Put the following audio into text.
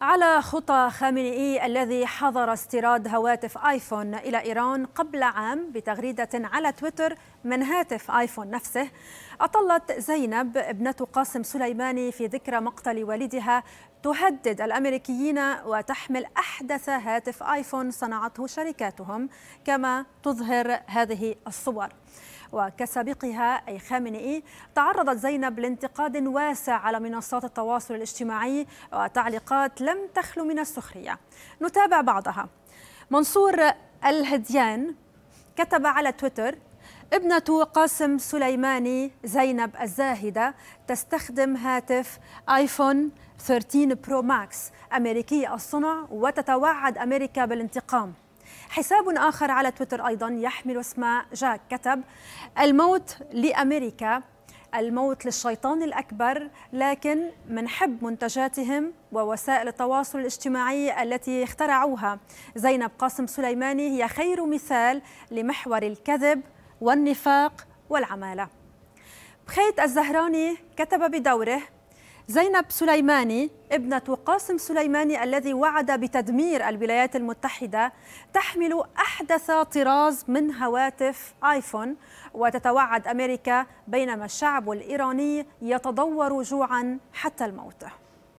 على خطى خامنئي الذي حظر استيراد هواتف ايفون الى ايران قبل عام بتغريده على تويتر من هاتف ايفون نفسه اطلت زينب ابنه قاسم سليماني في ذكرى مقتل والدها تهدد الامريكيين وتحمل احدث هاتف ايفون صنعته شركاتهم كما تظهر هذه الصور وكسابقها أي خامنئي تعرضت زينب لانتقاد واسع على منصات التواصل الاجتماعي وتعليقات لم تخلو من السخرية نتابع بعضها منصور الهديان كتب على تويتر ابنة قاسم سليماني زينب الزاهدة تستخدم هاتف آيفون 13 برو ماكس أمريكي الصنع وتتوعد أمريكا بالانتقام حساب آخر على تويتر أيضا يحمل اسم جاك كتب الموت لأمريكا الموت للشيطان الأكبر لكن منحب منتجاتهم ووسائل التواصل الاجتماعي التي اخترعوها زينب قاسم سليماني هي خير مثال لمحور الكذب والنفاق والعمالة بخيت الزهراني كتب بدوره زينب سليماني ابنة قاسم سليماني الذي وعد بتدمير الولايات المتحدة تحمل أحدث طراز من هواتف آيفون وتتوعد أمريكا بينما الشعب الإيراني يتضور جوعا حتى الموت